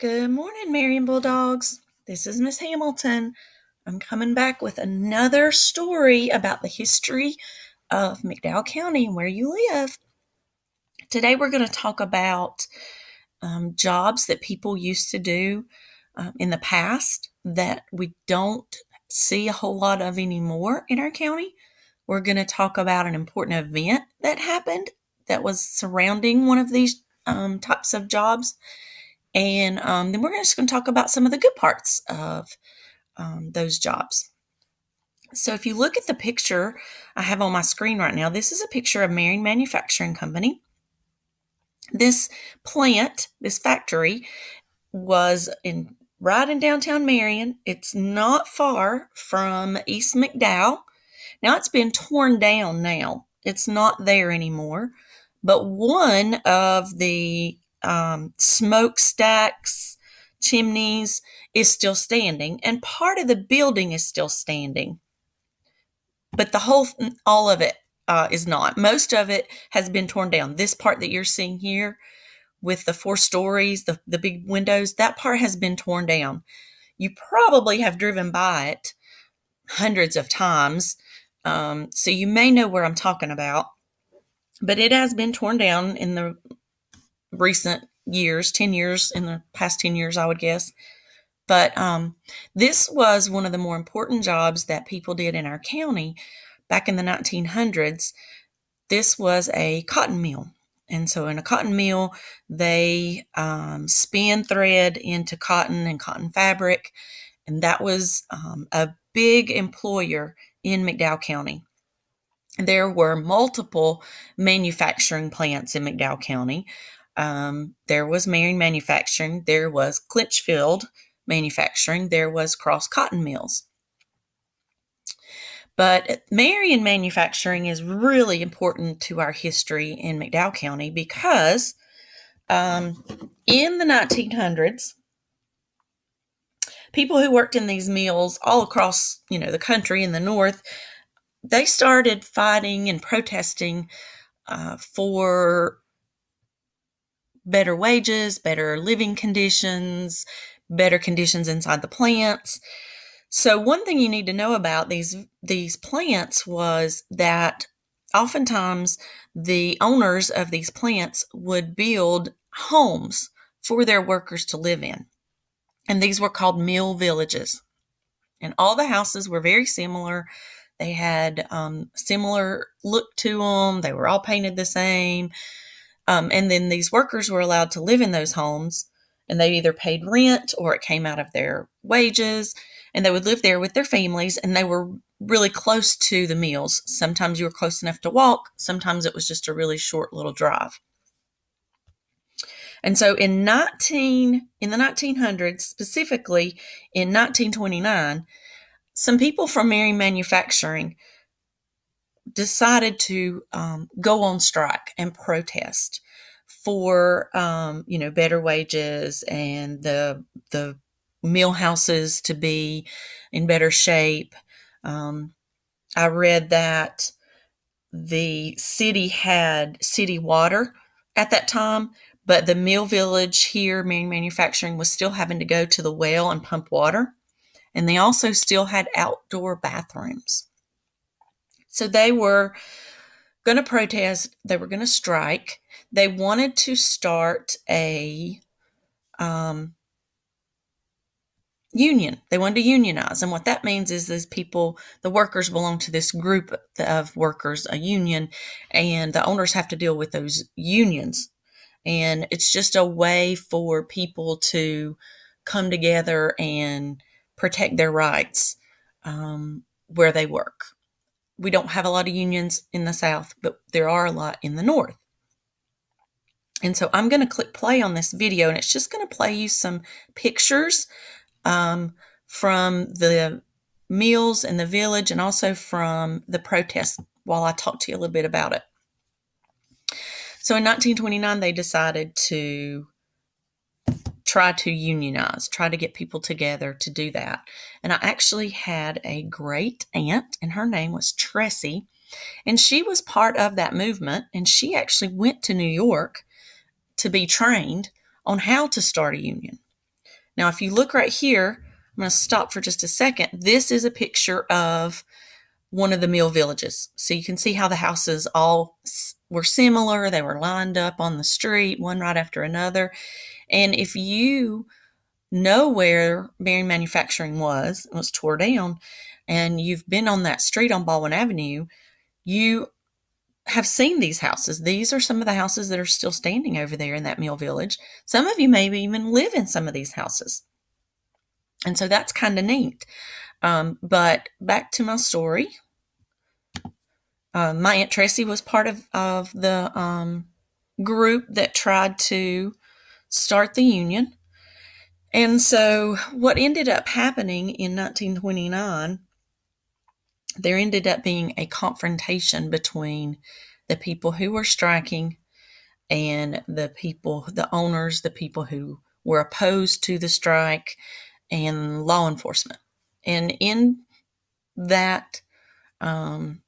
Good morning, Marion Bulldogs. This is Miss Hamilton. I'm coming back with another story about the history of McDowell County and where you live. Today, we're going to talk about um, jobs that people used to do um, in the past that we don't see a whole lot of anymore in our county. We're going to talk about an important event that happened that was surrounding one of these um, types of jobs and um, then we're just going to talk about some of the good parts of um, those jobs. So if you look at the picture I have on my screen right now, this is a picture of Marion Manufacturing Company. This plant, this factory, was in right in downtown Marion. It's not far from East McDowell. Now it's been torn down now. It's not there anymore. But one of the um, smokestacks, chimneys is still standing, and part of the building is still standing, but the whole, all of it uh, is not. Most of it has been torn down. This part that you're seeing here with the four stories, the, the big windows, that part has been torn down. You probably have driven by it hundreds of times, um, so you may know where I'm talking about. But it has been torn down in the recent years, 10 years, in the past 10 years, I would guess. But um, this was one of the more important jobs that people did in our county back in the 1900s. This was a cotton mill. And so, in a cotton mill, they um, spin thread into cotton and cotton fabric. And that was um, a big employer in McDowell County. There were multiple manufacturing plants in McDowell County. Um, there was Marion Manufacturing, there was Clinchfield Manufacturing, there was Cross Cotton Mills. But Marion Manufacturing is really important to our history in McDowell County because um, in the 1900s, people who worked in these mills all across you know the country in the north they started fighting and protesting uh, for better wages, better living conditions, better conditions inside the plants. So one thing you need to know about these these plants was that oftentimes the owners of these plants would build homes for their workers to live in. And these were called mill villages. And all the houses were very similar. They had um, similar look to them. They were all painted the same. Um, and then these workers were allowed to live in those homes and they either paid rent or it came out of their wages and they would live there with their families and they were really close to the meals. Sometimes you were close enough to walk, sometimes it was just a really short little drive. And so in 19 in the 1900s specifically in 1929 some people from Mary Manufacturing decided to um, go on strike and protest for um, you know better wages and the the mill houses to be in better shape. Um, I read that the city had city water at that time, but the mill village here, Marion Manufacturing, was still having to go to the well and pump water. And they also still had outdoor bathrooms. So they were going to protest, they were going to strike. They wanted to start a um, union. They wanted to unionize. And what that means is these people, the workers belong to this group of workers, a union, and the owners have to deal with those unions. And it's just a way for people to come together and protect their rights um, where they work we don't have a lot of unions in the South, but there are a lot in the North. And so I'm going to click play on this video and it's just going to play you some pictures um, from the meals in the village and also from the protests while I talk to you a little bit about it. So in 1929, they decided to try to unionize, try to get people together to do that. And I actually had a great aunt, and her name was Tressie, and she was part of that movement. And she actually went to New York to be trained on how to start a union. Now, if you look right here, I'm going to stop for just a second. This is a picture of one of the mill villages. So you can see how the houses all were similar. They were lined up on the street, one right after another. And if you know where Bearing Manufacturing was, it was tore down, and you've been on that street on Baldwin Avenue, you have seen these houses. These are some of the houses that are still standing over there in that mill village. Some of you maybe even live in some of these houses. And so that's kind of neat. Um, but back to my story. Uh, my Aunt Tracy was part of, of the um, group that tried to start the Union. And so, what ended up happening in 1929, there ended up being a confrontation between the people who were striking and the people, the owners, the people who were opposed to the strike, and law enforcement. And in that um,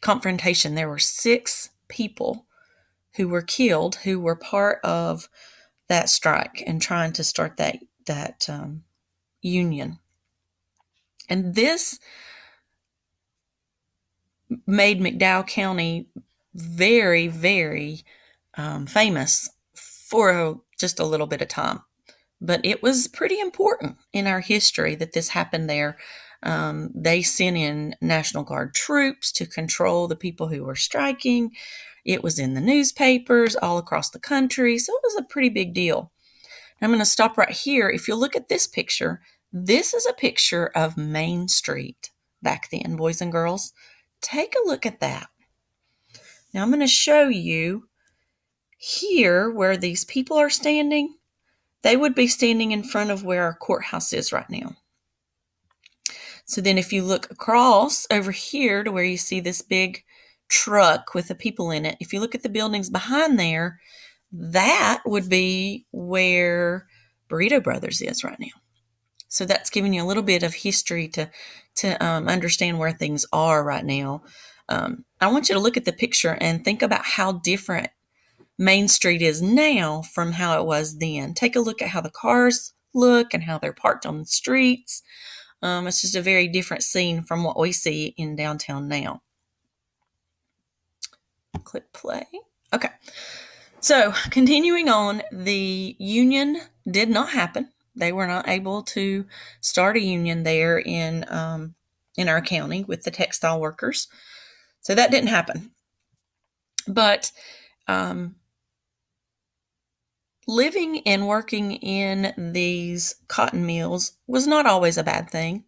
confrontation, there were six people who were killed who were part of that strike and trying to start that that um, union. And this made McDowell County very, very um, famous for a, just a little bit of time. But it was pretty important in our history that this happened there. Um, they sent in National Guard troops to control the people who were striking. It was in the newspapers all across the country, so it was a pretty big deal. I'm going to stop right here. If you look at this picture, this is a picture of Main Street back then, boys and girls. Take a look at that. Now I'm going to show you here where these people are standing. They would be standing in front of where our courthouse is right now. So then if you look across over here to where you see this big truck with the people in it, if you look at the buildings behind there, that would be where Burrito Brothers is right now. So that's giving you a little bit of history to to um, understand where things are right now. Um, I want you to look at the picture and think about how different Main Street is now from how it was then. Take a look at how the cars look and how they're parked on the streets. Um, it's just a very different scene from what we see in downtown now. Click play. Okay. So, continuing on, the union did not happen. They were not able to start a union there in um, in our county with the textile workers. So that didn't happen. But um, living and working in these cotton mills was not always a bad thing.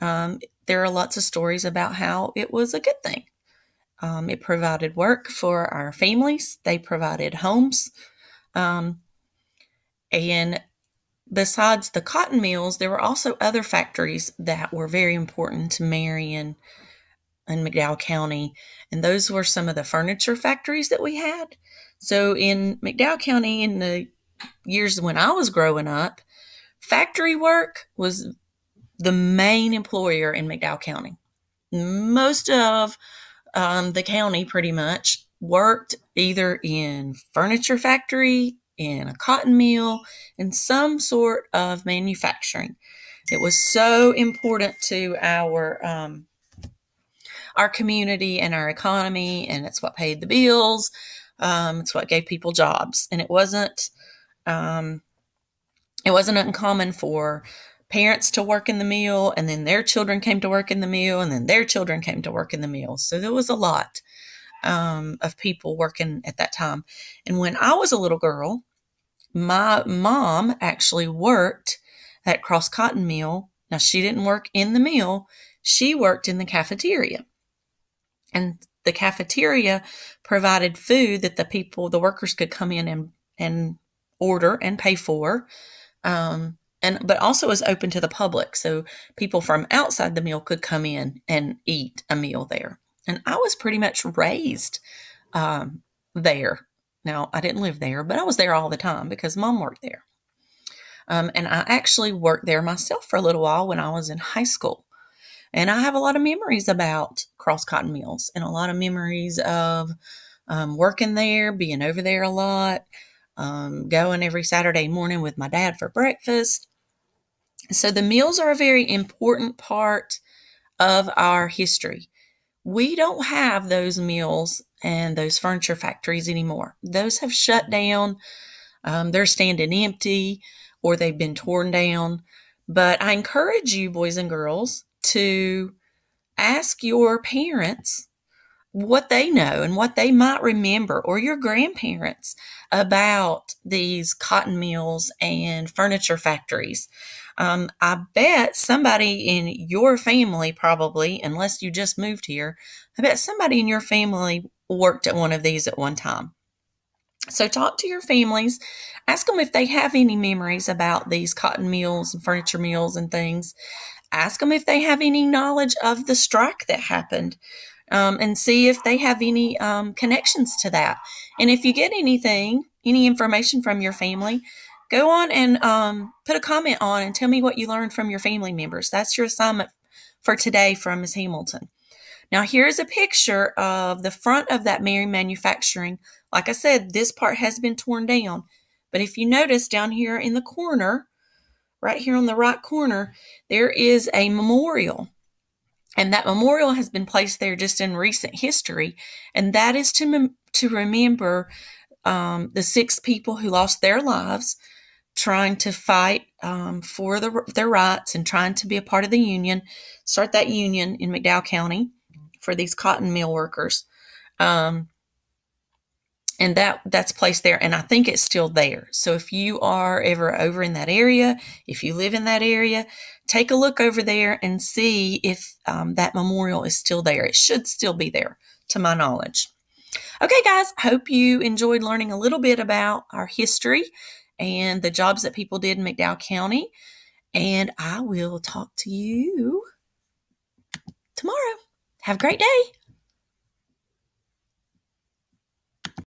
Um, there are lots of stories about how it was a good thing. Um, it provided work for our families, they provided homes. Um, and besides the cotton mills, there were also other factories that were very important to Marion and McDowell County. And those were some of the furniture factories that we had. So in McDowell County, in the years when I was growing up, factory work was the main employer in McDowell County. Most of um, the county pretty much, worked either in furniture factory, in a cotton mill, in some sort of manufacturing. It was so important to our um, our community and our economy, and it's what paid the bills. Um, it's what gave people jobs, and it wasn't um, it wasn't uncommon for parents to work in the meal and then their children came to work in the meal and then their children came to work in the meal so there was a lot um, of people working at that time and when i was a little girl my mom actually worked at cross cotton mill now she didn't work in the mill she worked in the cafeteria and the cafeteria provided food that the people the workers could come in and and order and pay for um, and but also is open to the public so people from outside the mill could come in and eat a meal there and i was pretty much raised um, there now i didn't live there but i was there all the time because mom worked there um, and i actually worked there myself for a little while when i was in high school and i have a lot of memories about cross cotton mills and a lot of memories of um, working there being over there a lot um, going every Saturday morning with my dad for breakfast. So the meals are a very important part of our history. We don't have those meals and those furniture factories anymore. Those have shut down. Um, they're standing empty or they've been torn down. But I encourage you, boys and girls, to ask your parents what they know and what they might remember or your grandparents about these cotton mills and furniture factories. Um, I bet somebody in your family, probably, unless you just moved here, I bet somebody in your family worked at one of these at one time. So, talk to your families, ask them if they have any memories about these cotton mills and furniture mills and things. Ask them if they have any knowledge of the strike that happened. Um, and see if they have any um, connections to that. And if you get anything, any information from your family, go on and um, put a comment on and tell me what you learned from your family members. That's your assignment for today from Ms. Hamilton. Now, here's a picture of the front of that Mary Manufacturing. Like I said, this part has been torn down. But if you notice down here in the corner, right here on the right corner, there is a memorial. And that memorial has been placed there just in recent history. And that is to, to remember um, the six people who lost their lives trying to fight um, for the, their rights and trying to be a part of the union, start that union in McDowell County for these cotton mill workers. Um, and that that's placed there and i think it's still there so if you are ever over in that area if you live in that area take a look over there and see if um, that memorial is still there it should still be there to my knowledge okay guys hope you enjoyed learning a little bit about our history and the jobs that people did in McDowell County. And I will talk to you tomorrow. Have a great day.